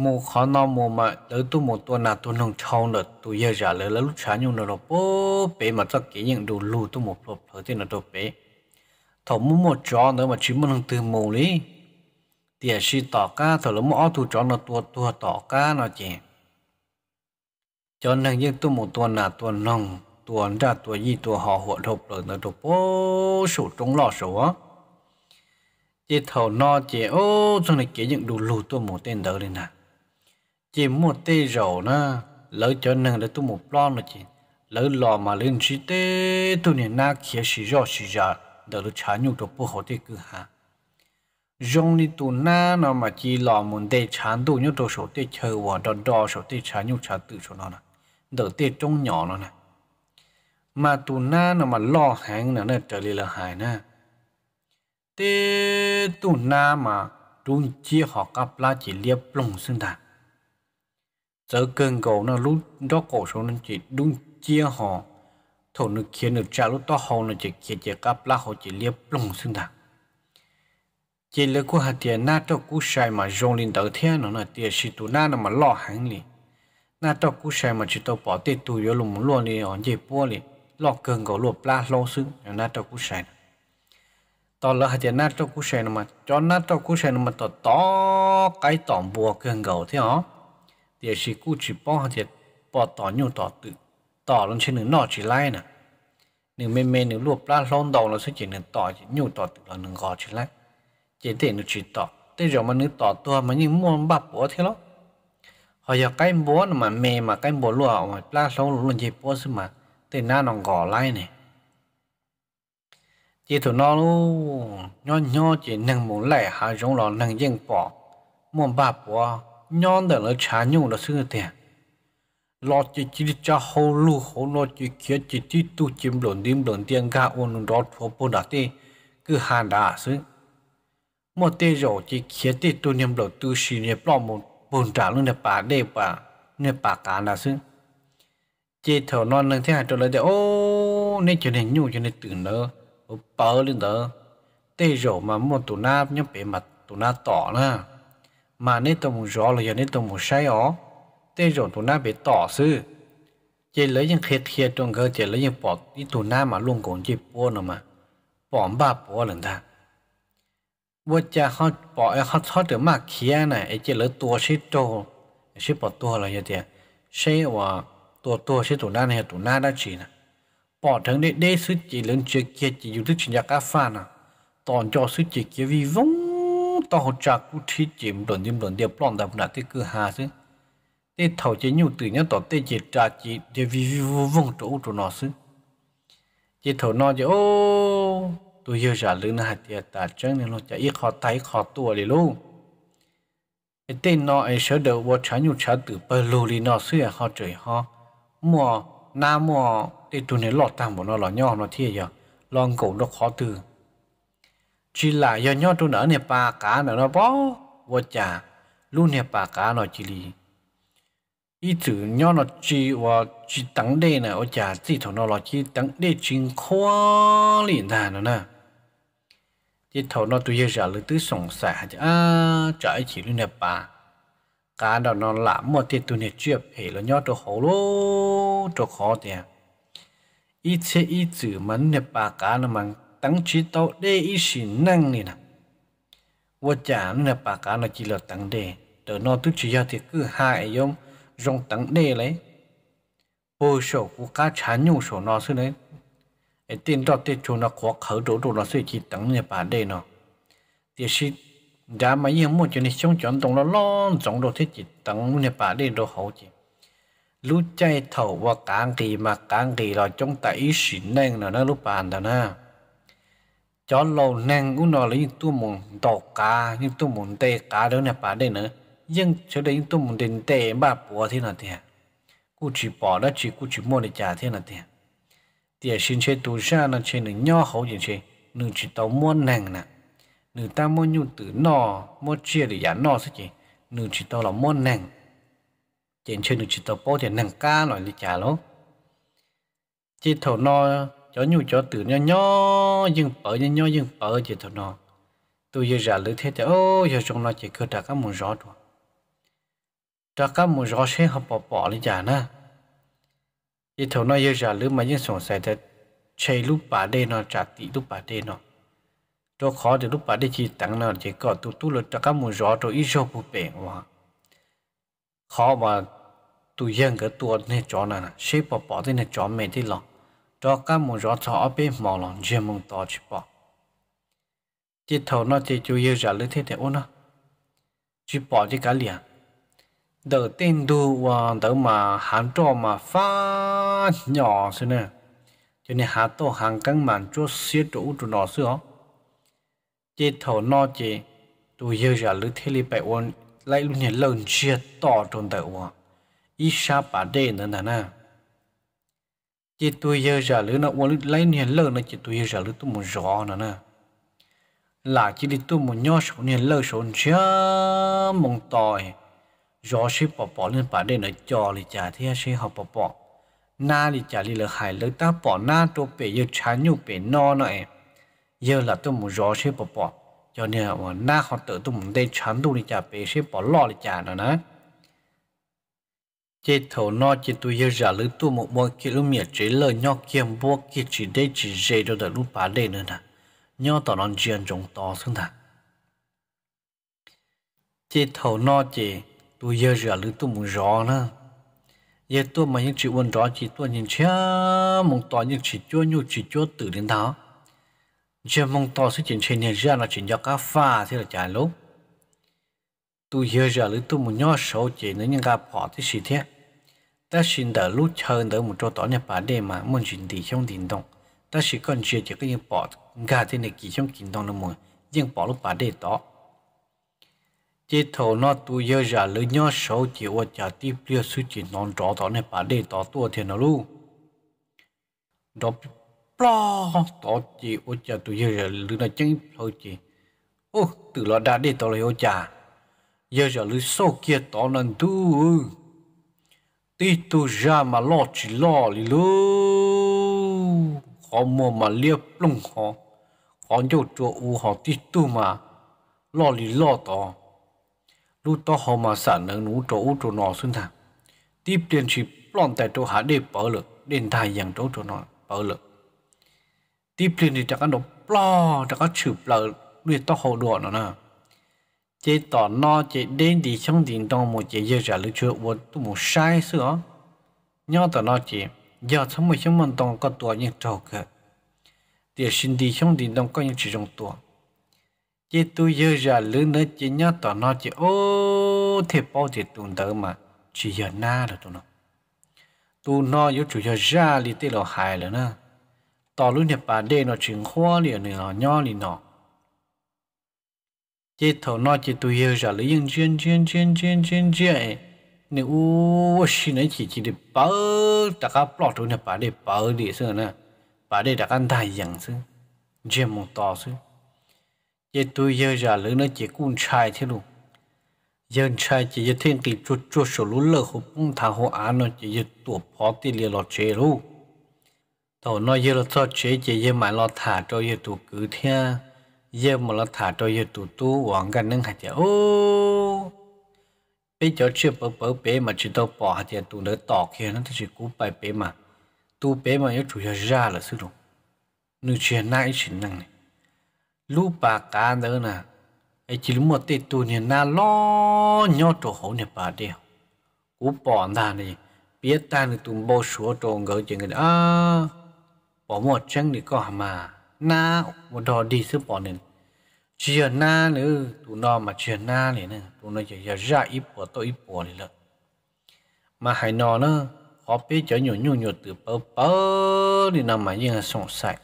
mù khó nó mù mà lỡ tu một tuần là tuần hồng trâu nữa tu giờ giả lỡ lỡ lúc sáng nhung nữa bố bé mà chắc kỹ những đồ lù tu một lộp lỡ thì nó đồ bé thầu muốn một chó nữa mà chỉ muốn từ mù lý tiền à si tỏ ca thầu lỡ mỏ tu chó nó tua tua tỏ ca nó chè cho nên những tu một tuần là tuần hồng tuần ra tuần gì tuần họ hội hộp lỡ nó đồ bố sổ trống lọ sổ á chỉ thầu no chè ô cho này kỹ những đồ lù tu một tên đỡ lên nào chỉ một tê rầu na lỡ cho nâng để tu một lon là chỉ lỡ lò mà lên chỉ tê tu này na kia xì rõ xì ra đỡ lỡ chả nhục được bố hồ tê cứ hà rong đi tu na nó mà chỉ lò muốn tê chán tu nhục đồ số tê chờ và đo đo số tê chả nhục chả tự số nó nè đỡ tê trông nhỏ nó nè mà tu na nó mà lo hàng nó nè trở lại là hại nè tê tu na mà rung chia họ cặp la chỉ liệp lồng sinh thẳng giờ cơn gấu nó lúc đó cổ số nó chỉ đúng chia họ thổ nó khiến được trả lúc đó họ nó chỉ kia chỉ cặp lá họ chỉ liếp lông xương thẳng chỉ lấy của hạt tiền na cho cú sai mà dùng lên đầu thiên nó là tiền sĩ tu na nó mà lo hàng liền na cho cú sai mà chỉ tao bỏ tiền tu vô lùng luôn liền ở dễ bua liền lo cơn gấu lo lá lo xương na cho cú sai tao lỡ hạt tiền na cho cú sai nó mà cho na cho cú sai nó mà tao to cái tỏm bùa cơn gấu thế hả thì chỉ cú chỉ bỏ thì bỏ tỏ nhiều tỏ tự tỏ lên trên nửa nọ chỉ lai nè nửa mê mê nửa luộc lá lon đầu là sẽ chỉ nửa tỏ chỉ tỏ tự là nửa gò chỉ lai chỉ để nửa chỉ tỏ thế rồi mà nửa tỏ tua mà những môn bắp búa thế đó họ giờ cái búa mà mê mà cái búa luộc mà lá lon luôn chỉ búa xí mà thế na nó gò lai này chỉ tụi nó luôn nhỏ nhỏ chỉ nâng muốn lại hạ giống là nâng dân bỏ bắp búa nhon đỡ là chả nhung là sư tiền lo chỉ chỉ cho hô lu hô lo chỉ kia chỉ chỉ tu chim đồn đêm đồn tiền ga ôn đó phố phố đã thế cứ hàn đã sư một tê rồi chỉ kia tê tu niệm đồn tu sĩ niệm lo một bồn trả luôn là bà đê bà niệm bà cả là sư chỉ thầu non lên thế hà trở lại để ô nên cho nên nhung cho nên tự nỡ bờ lên đó tê rồi mà một tu na nhớ bề mặt tu na tỏ nữa mà nên tôi muốn rõ là giờ nên tôi muốn sai ó tên rồi tụi na bị tỏ sư chỉ lấy những khét khét trong cơ chỉ lấy những bỏ đi tụi na mà luôn cũng chỉ bỏ nữa mà bỏ ba bỏ lần ta vợ cha họ bỏ em họ thoát được mà kia này em chỉ lấy tua xí trâu xí bỏ tua là như thế xí ó tua tua xí tụi na này tụi na đã chỉ nè bỏ thằng đấy đấy sư chỉ lớn chưa kia chỉ dùng thức chuyện nhà cá pha nè toàn cho sư chỉ kia vi vong to hỗ trợ cú thí chìm đồn chìm đồn điệp lon đập nã tê cứ hà chứ tê thầu chế nhu từ nhá tỏ tê chế trà chỉ để vì vì vô vong chỗ chỗ nó chứ chế thầu nó chế ô tôi hiểu trả lương hạt tiền ta chẳng nên lo chả ít khó tay khó tua đi luôn cái tên nó ấy sợ đầu vô trả nhu trả từ bờ lù đi nó xưa à, họ trời họ mùa na mùa tê tụi này lọt tạm của nó lọ nhỏ nó thiệt giờ lòng cổ nó khó từ chỉ là do nhau tu nở nè bà cá nở nó bó vô chả luôn nè bà cá nó chỉ lì ý chữ nhau nó chỉ và chỉ tăng đề nè ở chả chỉ thằng nó là chỉ tăng đề chính khoa liền thà nữa nè chỉ thằng nó tụi giờ lữ tứ sòng xả chứ à trời chỉ luôn nè bà cá đó nó làm một tiết tụi nè chuyện hề là nhau tu khổ lô tu khó tiền ít chế ít chữ mẫn nè bà cá nó mang tăng chỉ tàu để ý sĩ năng này nè vô chạm nè bà cả nó chỉ là tăng đề đỡ nó tu chỉ ra thì cứ hại giống rong tăng đề lấy bố sổ của cá chán nhung sổ nó xí đấy ấy tiền đó tiền chỗ nó khó khởi đồ đồ nó sẽ chỉ tăng nè bà đề nó thì xí, đã mà yên một chuyện này trong chọn tổng nó lo trọng đồ thế chỉ tăng nè bà đề đồ hậu chỉ lúc chạy thầu và càng kỳ mà càng kỳ là trong tại ý sĩ năng là nó lúc bàn đó na cho lâu nàng cũng nói là những tu môn đỏ cá những tu môn tê cá đó nè bà đây nữa nhưng cho đến những tu môn đến tê bà bỏ thế nào thế cụ chỉ bỏ đó chỉ cụ chỉ mua để trả thế nào thế tiền xin chơi tu ra là chơi được nho hậu gì chơi nửa chỉ tàu mua nàng nè nửa ta mua nhu tử nọ mua chia để giả nọ sao chị nửa chỉ tàu là mua nàng tiền chơi nửa chỉ tàu bỏ tiền nàng cá nói để trả lắm chỉ thầu nọ cho nhu cho từ nhỏ nhỏ nhưng ở nhỏ nhỏ nhưng ở chỉ thằng nó tôi giờ giả lưỡi thế thì ô giờ chúng nó chỉ cơ đặt các mùa gió thôi đặt các mùa gió sẽ học bỏ bỏ đi già na chỉ thằng nó giờ giả lưỡi mà những sòng sài thì chơi lúc bà đây nó trả tỷ lúc bà đây nó cho khó thì lúc bà đây chỉ tặng nó chỉ có tu tu là đặt các mùa gió rồi ít gió bù bể quá khó mà tôi dân cái tuột này chó này sẽ bỏ bỏ thế này chó mẹ thế lòng cho các mù rõ cho ở bên mỏ lòng riêng mùng to chỉ bỏ chỉ thầu nó chỉ chủ yếu trả lời thế để ôn nó chỉ bỏ chỉ cả liền đầu tiên du và đầu mà hàng trò mà phá nhỏ thế nè cho nên hạ tổ hàng căng màn cho xía chủ chủ nó xưa chỉ thầu nó chỉ chủ yếu trả lời thế đi bảy ôn lại luôn nhận lần chia to trong đầu à ít xa bà đê nữa nè chỉ tôi giờ giả lứa nó uống lấy nhiều lơ nó chỉ tôi giờ giả lứa tôi muốn rõ nó nè là chỉ đi tôi muốn nhớ số nhiều lơ số chưa mong tòi rõ sĩ bỏ bỏ lên bà đây nó cho lì trả thì sĩ học bỏ bỏ na lì trả lì lơ hại lơ ta bỏ na tôi bể giờ chán nhu bể no nó em giờ là tôi muốn rõ sĩ bỏ bỏ cho nên là na họ tự tôi muốn đây chán tôi lì trả bể sĩ bỏ lo lì trả nó nè chế thầu nó chế tu yêu giả lữ tu một bọn kia lúc miệt chế lời nhau kia bố kia chỉ đây chỉ dễ đâu đợi lúc bà đây nữa nè nhau tỏ non chuyện chúng to xuống nè chế thầu nó chế tu yêu giả lữ tu một rõ nè giờ tôi mà những chỉ quân rõ chỉ tôi những chia mong tỏ những chỉ chúa nhu chỉ chúa từ đến đó giờ mong tỏ sự chuyện trên này ra là chuyện do cá pha thế là trả lúc tu giờ giờ lữ tu một nhỏ số chỉ nữa nhưng gặp bỏ thì xì thế ta xin đỡ lúc chờ đỡ một chỗ tỏ nhà bà đê mà muốn xin thì trong tiền đồng ta chỉ còn chưa chỉ có những bỏ gà thế này kỳ trong tiền đồng là mùa nhưng bỏ lúc bà đê tỏ chế thầu nó tu giờ giờ lữ nhỏ số chỉ ở chợ tiếp liệu suy chỉ non rõ tỏ nhà bà đê tỏ tua thì nó luôn đó blo tỏ chỉ ở chợ tu giờ giờ lữ nó chẳng thôi chỉ ô từ lo đã đi tỏ lại ở chợ ยอะจะลืสูซเกี่ยตอนนั้นดูติดตัวจะมาล่อจิล่อลิลูขอมัวมาเลี้ยบลงหอขอโยตจวอูหอติดตัวมาล่อลิล่อต่อรู้ต่อหอมาสั่นหนงหนูจัวอูตัวนอซึนท่าตีเปลียนชิปล้อนแต่ตัวหาได้เปล่าเลยเด่นทายอย่างตัวตัวนอเปล่าเลยตีเปลี่ยนจากกันดบปล้อจากกันชิบเราเรียกต่อหอดวนนนะ chế tỏ no chế đến thì trong tiền đồng một chế giờ trả lưu chưa một tu một sai sữa nhau tỏ no chế giờ trong một trong mình đồng có tuổi nhưng trâu cơ thì sinh thì trong tiền đồng có những chỉ trong tuổi chế tôi giờ trả lưu nữa chế nhau tỏ no chế ô thế bao chế tuần tới mà chỉ giờ na là tụi nó tu no yếu chủ giờ ra thì tê lo hại rồi nè tỏ lúc nhập bà đê nó chuyện khoa liền nó nhỏ liền nó chế thầu nó chế tôi yêu giả lấy yên chuyên chuyên chuyên chuyên chuyên chuyên nếu u xin ấy chỉ chỉ để bảo ta cá plot thôi nè bảo để bảo để sơ nè bảo để ta cá thay dạng sơ chuyên một to sơ chế tôi yêu giả lấy nó chế cún trai thế luôn dân trai chỉ giờ thiên kỳ chút chuột sổ lú lơ hộp bung thả hộ án nó chỉ giờ tuột phó tì lìa lọt chế luôn thầu nó giờ lọt cho chế chỉ giờ mà lọt thả cho giờ tu cứ theo giờ mà là thả cho giờ tụ tụ hoàng gan nâng hạt giờ ô bây giờ chưa bớ bớ bé mà chỉ đâu bỏ hạt giờ tụ nữa tỏ kia nó chỉ cú bài bé mà tụ bé mà nhớ chủ ra là sư rồi nữ chuyện nãy chuyện năng này lúc bà cá nữa nè ấy chỉ lúc một tê tụ nè na lo nhớ chỗ hổ nè bà đeo cú bỏ ra này biết ta nè tụ bao số trộn gỡ chuyện người à bỏ một chân thì có mà na một đò đi sư bỏ nên chia na nữa tụ nó mà chia na này nè tụ nó chỉ ra ít bỏ tôi ít bỏ này là mà hai nó nữa họ biết chơi nhiều nhiều nhiều từ bơ bơ đi nằm mà nhưng là sống sạch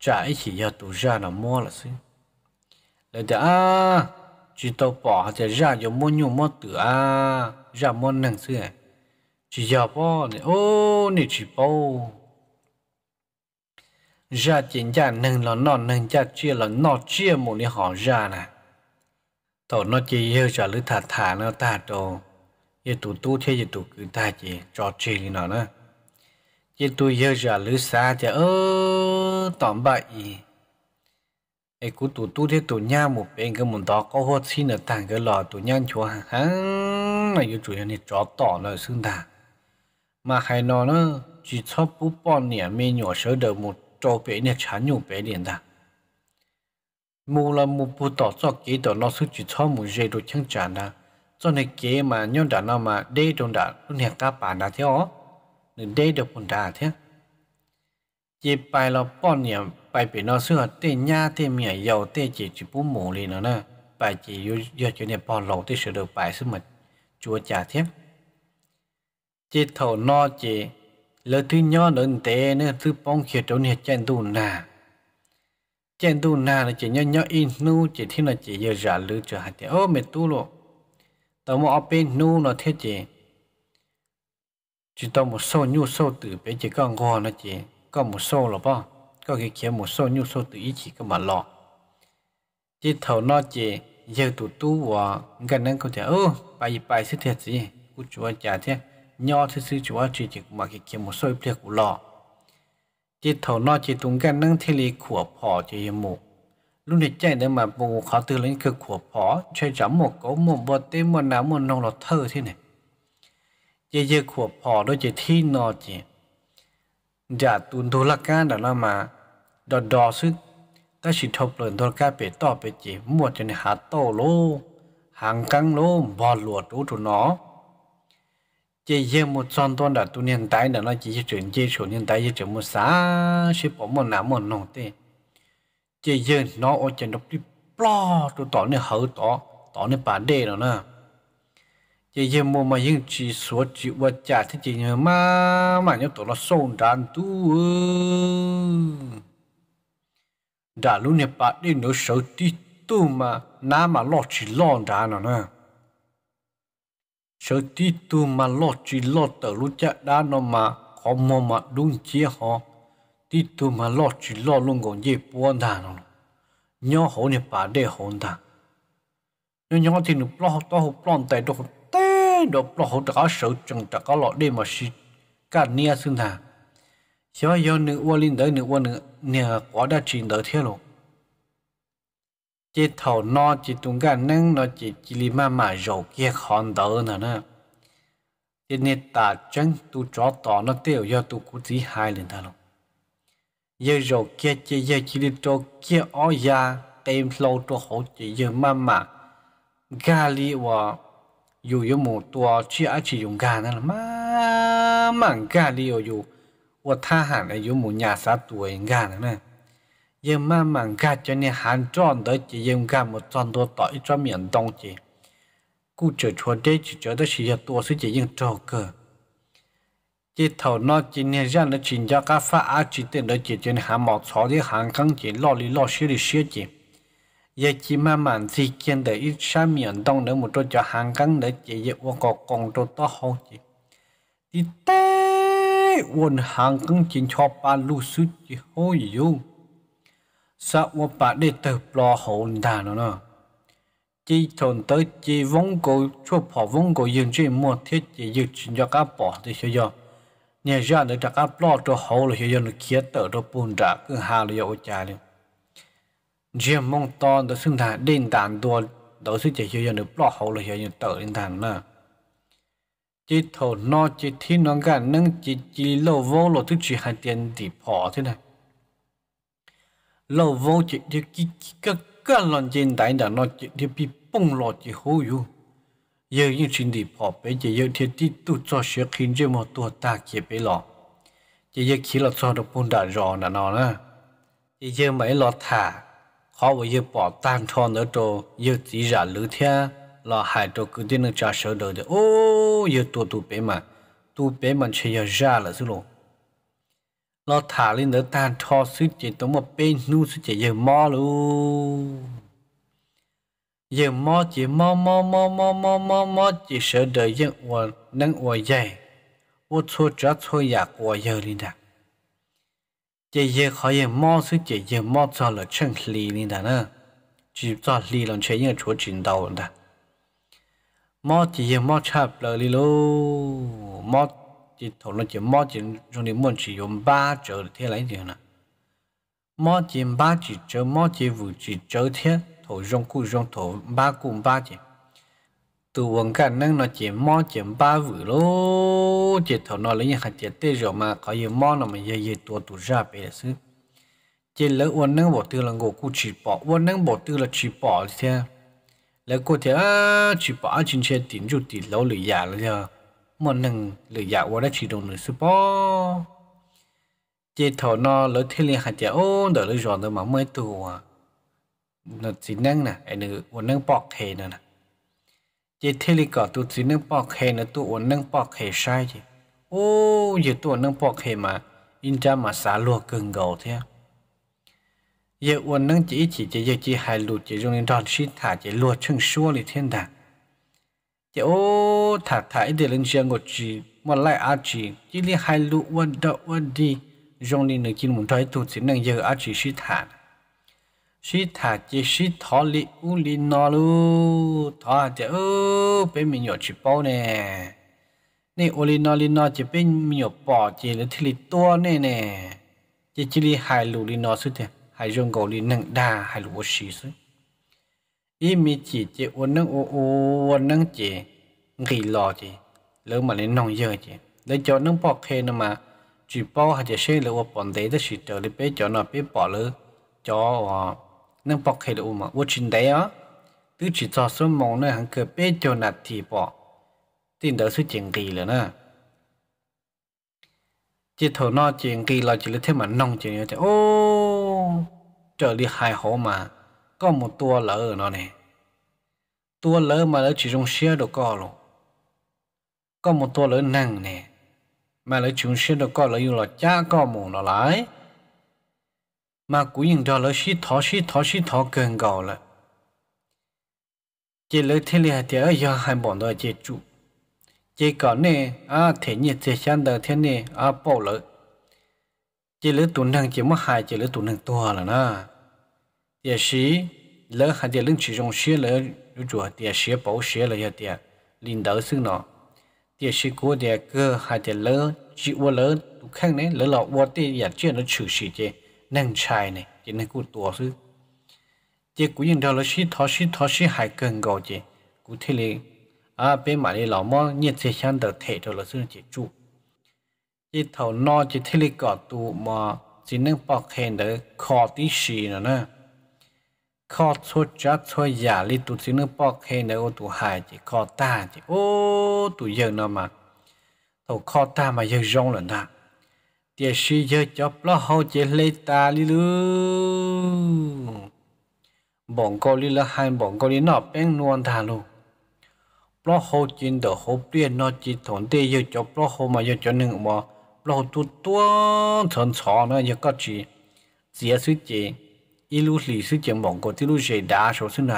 trả ít chỉ giờ tụ ra là mua là xí là đã chỉ tàu bỏ thì ra cho mua nhiều mua từ à ra mua năng xí chỉ giờ bỏ này ô này chỉ bỏ ra chiến gia nâng là nó nâng cha chia là nó chia một đi họ ra nè tổ nó chỉ yêu cho lữ thà thà nó ta đồ yêu tụ tu thế yêu tụ cứ ta chỉ cho chi đi nó nữa yêu tụ yêu cho lữ xa chả ơ tạm bậy ai cú tụ tu thế tụ nhau một bên cái môn đó có hoa xin ở tàng cái lò tụ nhau chúa hắn là yêu chủ nhân thì cho tỏ là xứng đáng, mà hai nó nó chỉ cho bút bọn nẻ mê nhỏ sớ đầu một cho bé nè chán nhung bé liền ta mù là mù bù tỏ cho kế tỏ nó sức chỉ cho mù dễ đồ chẳng chán ta cho nên kế mà nhon đã nó mà đê đồng đã luôn hẹn cá bà đã thế ó nên đê được bùn đã thế chỉ bài là bọn nhỉ bài bị nó xưa tê nha tê mía dầu tê chỉ chỉ bún mù liền nữa nè bài chỉ yo yo cho nên bọn lẩu tê sửa được bài xưa mà chua chả thế chỉ thầu no chỉ lỡ thứ nhỏ đơn tế nữa thứ bong khía trốn hết chèn tù nà chèn tù nà là chỉ nho nho in nu chỉ thiên là chỉ giờ giả lư trở hạt thế ô mệt tu lộ tao mà ở bên nu nó thế chỉ chỉ tao một số nhu số từ bên chỉ con gò nó chỉ có một số là bao có cái kia một số nhu số tử ý chỉ có mà lọ chỉ thầu nó chỉ giờ tụ tu và gần nên có thể ô bài bài sẽ thiệt gì cũng chúa trả thế นอที่ซื้อจู่ว่าจีจิกมาเก็บมือซอยเปลือกอุล่อจิตเถานอจิตรงแก่นั่งที่ลีขวบพอจียมุกลุงนด็ใจเดี่มาปูเขาตื่นเลยคือขวบพอใช้จำหมกโกมุกบดเต็มหบดหนาวบดนองหลอดเธอที่ไหนจีเยือขวบพอโดยจีที่นอจีอย่าตุนทุลักการเดี๋ยวเมาดอดซึ่งถ้าฉิดทบเลนทุลักการเปิดต่อไปจีหมดจะในหาโตโลหางกังโลบอลหลวดรูดหนอ chỉ riêng một son tôn đã tu niên tái đã nó chỉ chuyển chỉ số niên tái chỉ một xã sẽ bỏ một nắm một nòng tê chỉ riêng nó ở trên độc đi plo tu tỏ nên hở tỏ tỏ nên bản đề rồi nè chỉ riêng một mà những chỉ số chỉ vật trả thì chỉ nhớ mà mà nhớ tỏ nó sồn đàn tu đã luôn nè bản đề nó sợ tí tu mà nà mà lo chỉ lo đàn rồi nè sở tí tu mà lo chỉ lo tờ lúc chả đã nó mà họ mò mà đúng chia họ tí tu mà lo chỉ lo luôn còn dễ buồn đàn nó nhớ họ nè bà để họ đàn nhớ nhớ thì nó lo to họ plon tại đó té đó lo họ đã sợ chừng đã có lọ để mà xịt cả nia xưng đàn xóa giờ nữa uo linh tới nữa uo nữa nè quá đã trình tới thế luôn chỉ thầu nó chỉ tung cả nâng nó chỉ chỉ li mà mà rầu kia khòn đỡ nữa nè chỉ nên ta chân tu cho tỏ nó tiêu do tu cú chỉ hai lần ta luôn giờ rầu kia chỉ giờ chỉ li cho kia ở nhà tem lâu cho hỗ chỉ giờ mà mà gà li và dù yếu một tua chỉ ai chỉ dùng gà nữa là mà mà gà li ở dù và tha hẳn ở dù một nhà sát tuổi gà nữa nè nhưng mà mảng gà cho nên hàn tròn tới chỉ dùng gà một tròn tua tỏi cho miệng đông chỉ cụ trở chua đế chỉ trở tới sự tua sự chỉ dùng trâu cờ chỉ thầu nó chỉ nên ra nó chỉ cho các phá á chỉ tên đó chỉ cho nên hàn mọt xó thì hàn căng chỉ lo lý lo xí lý xí chỉ giờ chỉ mà mảng gì kiên để ít xa miệng đông nữa một chỗ cho hàn căng để chỉ dùng qua cọ còn chỗ to hơn chỉ thì té uốn hàn căng chỉ cho ba lu sư chỉ hôi dùng sao một bà đi từ lo hồn đà nó nè chỉ thôn tới chỉ vong cổ chỗ bỏ vong cổ yên chỉ mua thiết chỉ dự chuyển cho các bỏ thì sao do nhà ra để cho các lo cho hậu là sao do nó kia tờ cho bùn trả cứ hà là dậu trả liền riêng mong to đó sinh thành đền đàn đồ đó sẽ chỉ sẽ do nó lo hậu là sao do tờ đền đàn nè chỉ thôn nó chỉ thiên nó cả nâng chỉ chỉ lâu vô là thứ chỉ hai tiền thì bỏ thế này lo vô chỉ đi kí kí cái cái lần trên đại đã nó chỉ đi bị bung lo chỉ hố yu giờ những chuyện đi bỏ bể chỉ giờ thì đi tu cho sửa khiến cho một tua ta kia bể lo chỉ giờ khi là cho được bung đã rõ là nó nè chỉ giờ mấy lọ thả khó với giờ bỏ tan cho nữa đồ giờ chỉ ra lữ thế là hai đồ cứ đi nó trả sửa đồ thì ô giờ tu tu bể mà tu bể mà chỉ giờ ra là xí luôn lo thả lên đỡ tan cho suy chỉ tốn một bên nu suy chỉ giờ mò luôn giờ mò chỉ mò mò mò mò mò mò mò chỉ sợ đợi dân của nâng của dày vô chua chua chua nhà dạ của giờ lên đã chỉ giờ khỏi giờ mò suy chỉ giờ mò cho là chân lì lên đã nữa chỉ cho lì làm chơi những chỗ chuyển đầu đã mò chỉ giờ mò chạp lời lì lô mò chỉ thổ nó chỉ mò chỉ trong điểm muốn chỉ dùng ba chữ thế lấy gì nè mò chỉ ba chỉ chữ mò chỉ vụ chỉ chữ thế thổ dùng cụ dùng thổ ba cụ ba chỉ từ vòng cả nâng nó chỉ mò chỉ ba vụ lô chỉ thổ nó lấy những hạt chỉ tê rồi mà có gì mò nó mà dây dây tua tu ra về xứ chỉ lỡ uốn nâng bộ tư là ngô cụ chỉ bỏ uốn nâng bộ tư là chỉ bỏ thế lỡ cụ thế chỉ bỏ chính chế tính chủ tỷ lâu lười giả là một nừng lửa dạ qua đó chỉ đồng nửa số bó chế thọ nó lỡ thiên liên hạt chế ôn đỡ lỡ giòn đỡ mà mới tù à nó chỉ năng nè ai nữ uốn năng bọc khe nè nè chế thiên liên cỏ tu chỉ năng bọc khe nó tu uốn năng bọc khe sai chứ ô giờ tu uốn năng bọc khe mà in cha mà xả lu cường gầu thế giờ uốn năng chỉ chỉ chế giờ chỉ hai lu chế dùng nên đòn xít thả chế lu chừng xua lì thiên đàng thì ô thả thải để lên xe ngồi chỉ một lại ăn chỉ chỉ đi hai lũ quân đậu quân đi trong đi nơi kia muốn thấy tụt chỉ năng giờ ăn chỉ suy thả suy thả chỉ suy thọ lị u lị nọ lu thọ thì ô bên mình nhọ chỉ bao nè nè u lị nọ lị nọ chỉ bên mình nhọ bỏ chỉ là thì lị to nè nè chỉ chỉ đi hai lũ lị nọ suy thế hai trong cầu lị năng đa hai lũ sĩ suy ý mi chỉ chị ôn nâng ô ô ôn nâng chị nghỉ lò chị lỡ mà lên nòng giờ chị để cho nâng bỏ khe nữa mà chỉ bỏ hay chỉ xe lỡ bọn đấy đó chỉ trở lại bé cho nó bé bỏ lỡ cho ờ, nâng bỏ khe lỡ mà uốn chín đấy á cứ chỉ cho số mong nữa hàng cửa bé cho nó thì bỏ tin đỡ số chuyện gì rồi nè chỉ thầu nó chuyện kỳ là chỉ lấy thêm mà nòng chuyện như thế ô trở đi hài hổ mà có một tua lỡ nó nè, tua lỡ mà lỡ chỉ dùng xe đồ co luôn, có một tua lỡ nặng nè mà lỡ dùng xe đồ co lỡ yêu là cha co mù nó lại mà cú nhìn đó lỡ xí thó xí thó xí thó gần gò là chỉ lỡ thế là thì ở do hai bọn đó chỉ chủ chỉ có nè à thế nhiệt thế sáng đầu thế nè à bỏ lỡ chỉ lỡ tụi năng chỉ mất hai chỉ lỡ tụi năng tua là na 也是人还得人其中学了如做点学保学了一点领导生呢，点些过点个还得人只我人都看呢，人老我的也见了出息的能才呢，就能够多是。这古人到了是他是他是还更高的，古体里啊，别买的老毛你才想到提到了是结住，一头脑就体里搞多嘛，只能把看的靠的是了呢。ข้อสุดจัดช่วยยาลิตุสินึปอกเฮนเดอตุหายจิข้อตาจิโอ้ ตุเยอะนอมาตัวข้อตามาเยอะจงเลยนะเดี๋ยวชีเยอะจับล้อเขาเจเลตาลิลูบ่งกอลิละหันบ่งกอลินอเป็นนวลทารุปล้อเขาจินเดอเขาเปลี่ยนนอจิตถอนเตยเยอะจับล้อเขามาเยอะจนหนึ่งวอปล้อตัวตัวฉันชอเนาะเยอะก็จีเสียสุดจี一路历史节目过的路线大手是哪？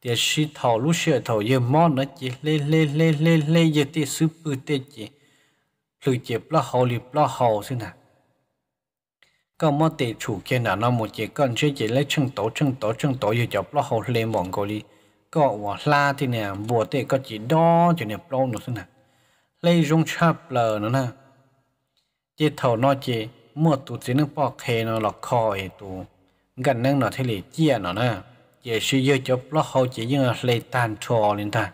แต่สิทอลุเชื่อทอเยมอนนะจีเล่เล่เล่เล่เล่เยติซื้อปืนเตจีหรือเจ็บละหอลิบละหอสินะก็มอเตชูเกน่ะนอมเจก่อนเชื่อเจเล่ช่างโตช่างโตช่างโตอยู่จับละหอเลมองกอลีก็ว่าลาที่เนี่ยบัวเตก็จีดอจีเนี่ยปล้องหนูสินะเล่ยงชาบเลยนะนะเจทอนอเจเมื่อตัวจีนึกปอกเคนะหลอกคอเอตัว gần năng nó thì lì chia nó nè chỉ suy dơ cho lo hậu chỉ nhưng lệ tàn trò lên ta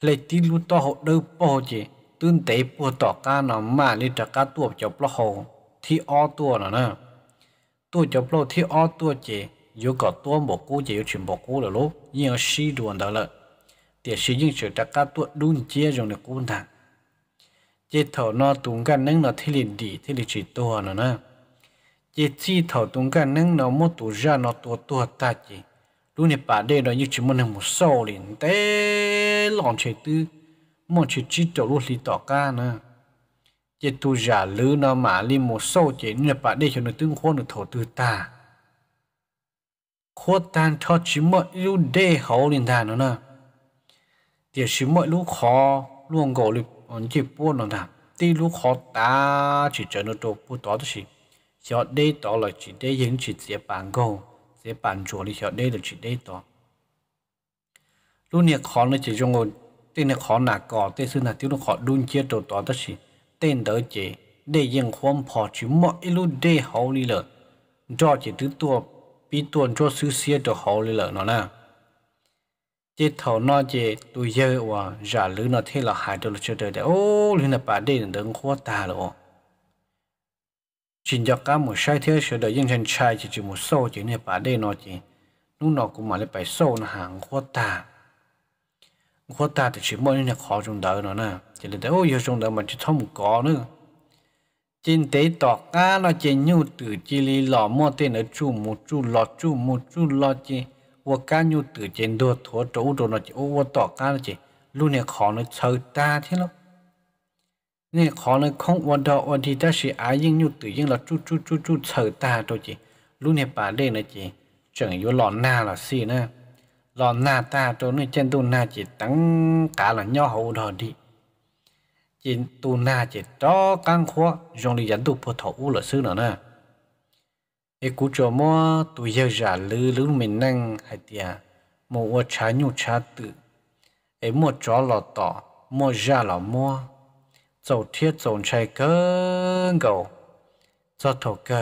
lệ tí luôn to hậu đâu bỏ chỉ tương tế bỏ tỏ ca nó mà đi trả ca tuột cho lo hậu thì o tua nó nè tua cho lo thì o tua chỉ dù có tua một cú chỉ chuyển một cú là lúc nhưng suy đuồn đó là để suy nhưng sự trả ca tuột đun chia rồi nó cũng thằng chỉ thầu nó tung gần năng nó thì liền đi thì liền chỉ tua nó nè chỉ chỉ thầu tung cái nâng nó mua tủ ra nó tua tua ta chỉ lúc này bà đây nó như chỉ muốn một sâu liền té lòn chơi tư một chỉ chỉ chỗ lúc lì tỏ ca nữa chỉ tu giả lứ nó mà li một sâu chỉ như bà đây cho nó tương khôn được thầu tư ta khốt tan cho chỉ mọi lúc đây hậu liền ta nữa nè chỉ chỉ mọi lúc khó luôn gỗ lực chỉ buồn nó làm tí lúc khó ta chỉ chờ nó đồ buồn đó thôi 小对到了去对人去接办公，接办桌里小对了去对到。lúc này khó nó chỉ cho ngồi tên khó nà cỏ tên sư nà tiêu nó khó đun chia đồ tỏ tất xỉ tên đỡ chế để yên khóm phò chứ mọi lúc để hậu lý lợ cho chỉ tứ tua bí tuần cho sư xia đồ hậu lý lợ nó nè chế thầu nó chế tụi dơ và giả lứ nó thế là hại đồ là chơi đời ô lý nà bà đây là đấng khó ta rồi chỉ cho cá một sai thế sửa đời dân trên chai chỉ chỉ một sâu chỉ này bà đây nó chỉ lúc nó cũng mà lại phải sâu là hàng khó ta khó ta thì chỉ mỗi những khó chúng đời nó nè chỉ là ôi giờ chúng đời mà chỉ thông có nữa trên tế tỏ cá nó chỉ nhu từ chỉ lý lò mua tên ở chu một chu lọ chu một chu lọ chỉ và cá nhu từ trên đồ thua chỗ đồ nó chỉ ô tỏ cá nó chỉ luôn này khó nó chờ ta thế lắm nên khó là không quan đó quan thì ta sẽ ái nhưng nhu tự nhiên là chú chú chú chú chờ ta thôi chị lúc này bà đây là chị chẳng yếu lọ na là gì nữa lọ na ta cho nên chân tu na chỉ tăng cả là nho hậu đó đi chị tu na chỉ cho căng khó dùng để dẫn tu phật thủ là sư nữa nè cái cú cho mua tu giờ giả lư lư mình năng hay tiệt mua trà nhu trà tự ấy mua chó lọ tỏ mua ra lọ mua จ้เทียจ้ใช้เก่นก็าจ้าทอกเก่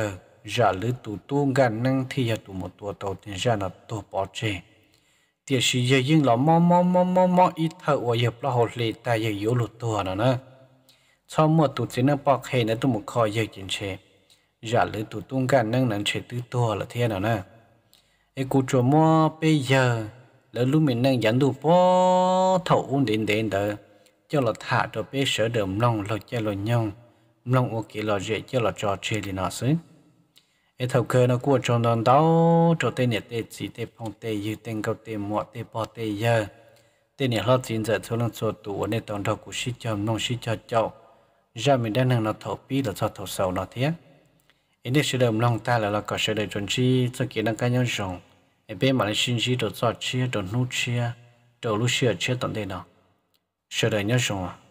อย่าลืมตัวตุ้กันนั่งที่อย่าตัวมตัวโตเดียนตัวปอเจเดี๋ยวชีเยิ่งเหมอหม้อหม้อหม้อหม้ออีเท่าวัยพระหุ่นเลยแต่ยังอยู่หลุดตัวนะนะชอบมัวตัวจีนปอกเฮนตัวมคอยยี่งเชยอย่าลืมตัวตุ้กันนั่งนั่งเฉยตัวตัวละเทียนะนะไอ้กูจมัวไปเยาะแล้วลูกมันนั่งยันดูปอเท่าอุ่นเด่นเด่นเด้อ cho là thả cho bé sở đờm lòng lo cho là nhông lòng ô kỹ là dễ cho là trò chơi lì nó xứ ấy thầu cơ nó của trong đòn đó cho tên nhiệt tê chỉ tê phong tê như tên cầu tê mọ tê bò tê giờ tên nhiệt lo chín giờ thôi lần số tủ nên tổng đầu của sĩ cho nông sĩ cho chậu ra mình đang hàng nó thầu pi là cho thầu sầu nó thế ấy để sở đờm lòng ta là lo có sở đời chuẩn chi cho kỹ năng cá nhân rộng ấy bên mà lại xin chi đồ cho chia đồ nút chia đồ lúc chia chia tổng tê nào 晓得你凶啊！